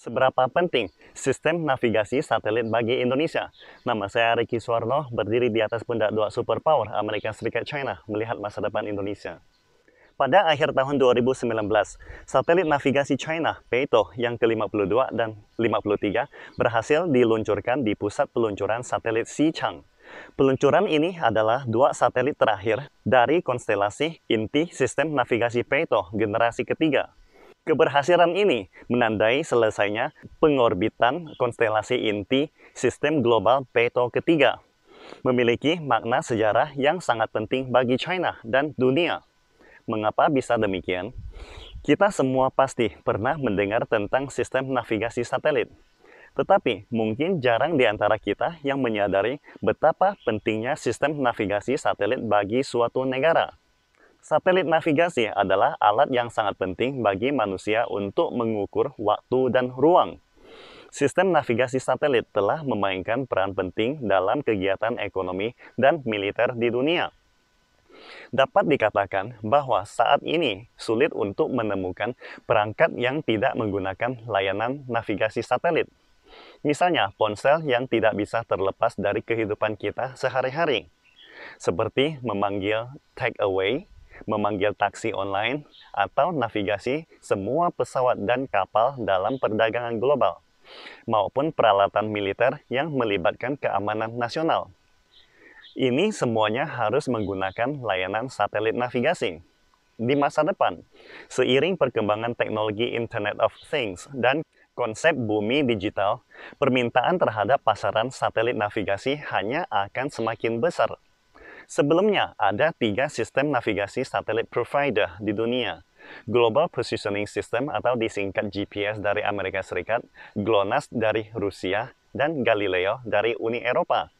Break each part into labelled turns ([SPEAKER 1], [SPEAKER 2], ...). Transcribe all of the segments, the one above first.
[SPEAKER 1] Seberapa penting sistem navigasi satelit bagi Indonesia? Nama saya Ricky Suwarno, berdiri di atas pundak dua superpower Amerika Serikat China melihat masa depan Indonesia. Pada akhir tahun 2019, satelit navigasi China, Beidou yang ke-52 dan 53 berhasil diluncurkan di pusat peluncuran satelit Xichang. Peluncuran ini adalah dua satelit terakhir dari konstelasi inti sistem navigasi Beidou generasi ketiga. Keberhasilan ini menandai selesainya pengorbitan konstelasi inti sistem global Peto ketiga, memiliki makna sejarah yang sangat penting bagi China dan dunia. Mengapa bisa demikian? Kita semua pasti pernah mendengar tentang sistem navigasi satelit. Tetapi mungkin jarang di antara kita yang menyadari betapa pentingnya sistem navigasi satelit bagi suatu negara Satelit navigasi adalah alat yang sangat penting bagi manusia untuk mengukur waktu dan ruang. Sistem navigasi satelit telah memainkan peran penting dalam kegiatan ekonomi dan militer di dunia. Dapat dikatakan bahwa saat ini sulit untuk menemukan perangkat yang tidak menggunakan layanan navigasi satelit. Misalnya, ponsel yang tidak bisa terlepas dari kehidupan kita sehari-hari, seperti memanggil take away memanggil taksi online, atau navigasi semua pesawat dan kapal dalam perdagangan global, maupun peralatan militer yang melibatkan keamanan nasional. Ini semuanya harus menggunakan layanan satelit navigasi. Di masa depan, seiring perkembangan teknologi Internet of Things dan konsep bumi digital, permintaan terhadap pasaran satelit navigasi hanya akan semakin besar. Sebelumnya, ada tiga sistem navigasi satelit provider di dunia. Global Positioning System atau disingkat GPS dari Amerika Serikat, GLONASS dari Rusia, dan Galileo dari Uni Eropa.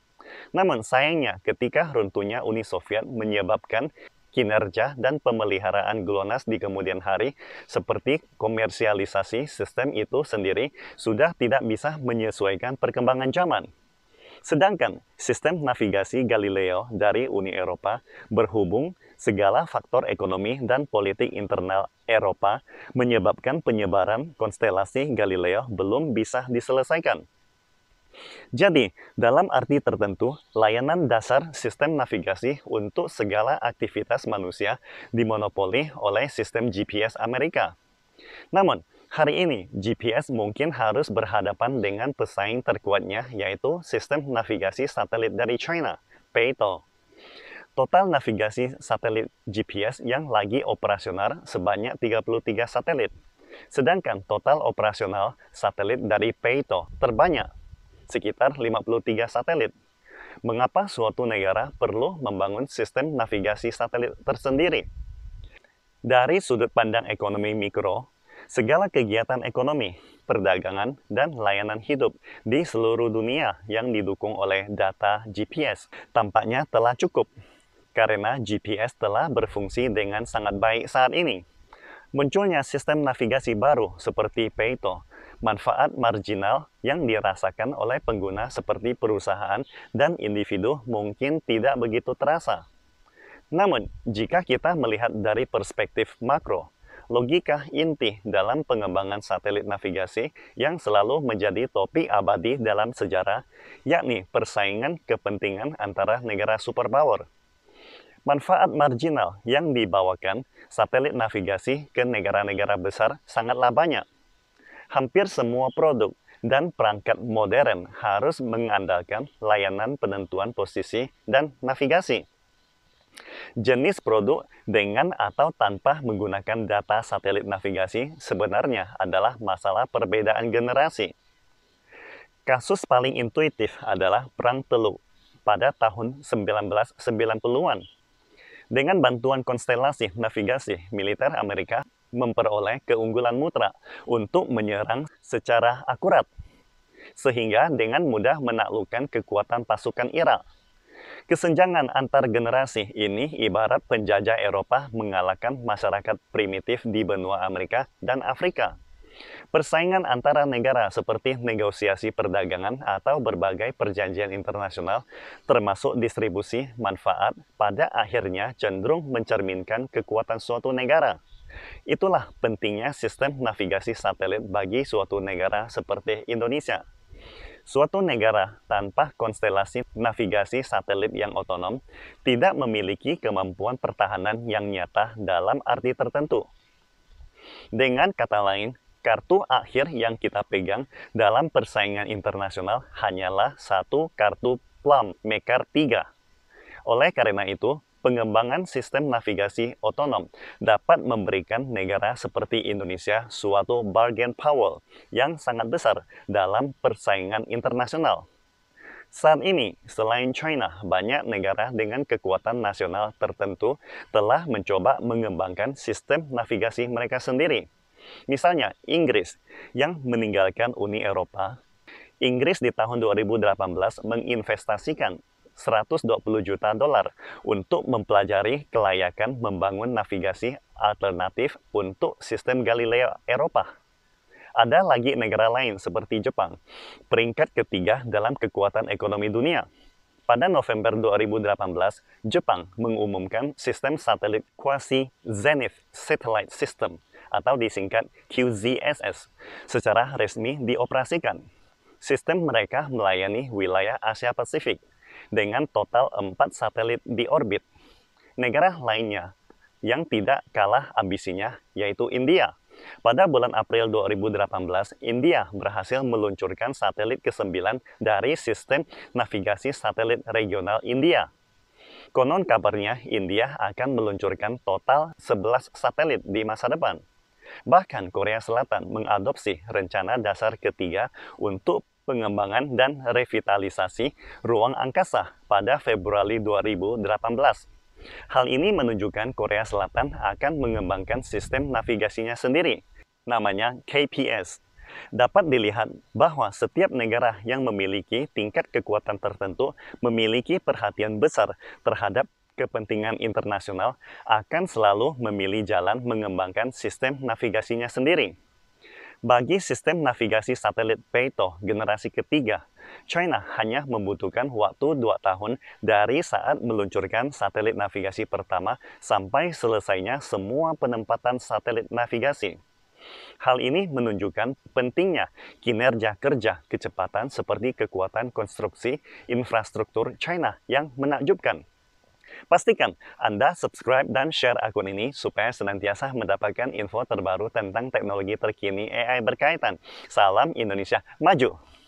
[SPEAKER 1] Namun sayangnya ketika runtuhnya Uni Soviet menyebabkan kinerja dan pemeliharaan GLONASS di kemudian hari seperti komersialisasi sistem itu sendiri sudah tidak bisa menyesuaikan perkembangan zaman. Sedangkan sistem navigasi Galileo dari Uni Eropa berhubung segala faktor ekonomi dan politik internal Eropa menyebabkan penyebaran konstelasi Galileo belum bisa diselesaikan. Jadi, dalam arti tertentu, layanan dasar sistem navigasi untuk segala aktivitas manusia dimonopoli oleh sistem GPS Amerika. Namun, Hari ini, GPS mungkin harus berhadapan dengan pesaing terkuatnya, yaitu sistem navigasi satelit dari China, Beidou. Total navigasi satelit GPS yang lagi operasional sebanyak 33 satelit. Sedangkan total operasional satelit dari Beidou terbanyak, sekitar 53 satelit. Mengapa suatu negara perlu membangun sistem navigasi satelit tersendiri? Dari sudut pandang ekonomi mikro, segala kegiatan ekonomi, perdagangan, dan layanan hidup di seluruh dunia yang didukung oleh data GPS tampaknya telah cukup karena GPS telah berfungsi dengan sangat baik saat ini. Munculnya sistem navigasi baru seperti Peito, manfaat marginal yang dirasakan oleh pengguna seperti perusahaan dan individu mungkin tidak begitu terasa. Namun, jika kita melihat dari perspektif makro, logika inti dalam pengembangan satelit navigasi yang selalu menjadi topi abadi dalam sejarah, yakni persaingan kepentingan antara negara superpower. Manfaat marginal yang dibawakan satelit navigasi ke negara-negara besar sangatlah banyak. Hampir semua produk dan perangkat modern harus mengandalkan layanan penentuan posisi dan navigasi jenis produk dengan atau tanpa menggunakan data satelit navigasi sebenarnya adalah masalah perbedaan generasi. Kasus paling intuitif adalah Perang Teluk pada tahun 1990-an. Dengan bantuan konstelasi navigasi militer Amerika memperoleh keunggulan mutra untuk menyerang secara akurat sehingga dengan mudah menaklukkan kekuatan pasukan Irak Kesenjangan antar generasi ini ibarat penjajah Eropa mengalahkan masyarakat primitif di benua Amerika dan Afrika. Persaingan antara negara seperti negosiasi perdagangan atau berbagai perjanjian internasional, termasuk distribusi manfaat, pada akhirnya cenderung mencerminkan kekuatan suatu negara. Itulah pentingnya sistem navigasi satelit bagi suatu negara seperti Indonesia. Suatu negara tanpa konstelasi navigasi satelit yang otonom tidak memiliki kemampuan pertahanan yang nyata dalam arti tertentu. Dengan kata lain, kartu akhir yang kita pegang dalam persaingan internasional hanyalah satu kartu Plum mekar 3. Oleh karena itu, pengembangan sistem navigasi otonom dapat memberikan negara seperti Indonesia suatu bargain power yang sangat besar dalam persaingan internasional. Saat ini, selain China, banyak negara dengan kekuatan nasional tertentu telah mencoba mengembangkan sistem navigasi mereka sendiri. Misalnya, Inggris yang meninggalkan Uni Eropa Inggris di tahun 2018 menginvestasikan 120 juta dolar untuk mempelajari kelayakan membangun navigasi alternatif untuk sistem Galileo Eropa. Ada lagi negara lain seperti Jepang, peringkat ketiga dalam kekuatan ekonomi dunia. Pada November 2018, Jepang mengumumkan sistem satelit quasi Zenith Satellite System atau disingkat QZSS secara resmi dioperasikan. Sistem mereka melayani wilayah Asia Pasifik, dengan total 4 satelit di orbit. Negara lainnya yang tidak kalah ambisinya yaitu India. Pada bulan April 2018, India berhasil meluncurkan satelit ke-9 dari sistem navigasi satelit regional India. Konon kabarnya India akan meluncurkan total 11 satelit di masa depan. Bahkan Korea Selatan mengadopsi rencana dasar ketiga untuk pengembangan dan revitalisasi ruang angkasa pada Februari 2018. Hal ini menunjukkan Korea Selatan akan mengembangkan sistem navigasinya sendiri, namanya KPS. Dapat dilihat bahwa setiap negara yang memiliki tingkat kekuatan tertentu memiliki perhatian besar terhadap kepentingan internasional akan selalu memilih jalan mengembangkan sistem navigasinya sendiri. Bagi sistem navigasi satelit Beidou generasi ketiga, China hanya membutuhkan waktu 2 tahun dari saat meluncurkan satelit navigasi pertama sampai selesainya semua penempatan satelit navigasi. Hal ini menunjukkan pentingnya kinerja kerja kecepatan seperti kekuatan konstruksi infrastruktur China yang menakjubkan. Pastikan Anda subscribe dan share akun ini supaya senantiasa mendapatkan info terbaru tentang teknologi terkini AI berkaitan. Salam Indonesia Maju!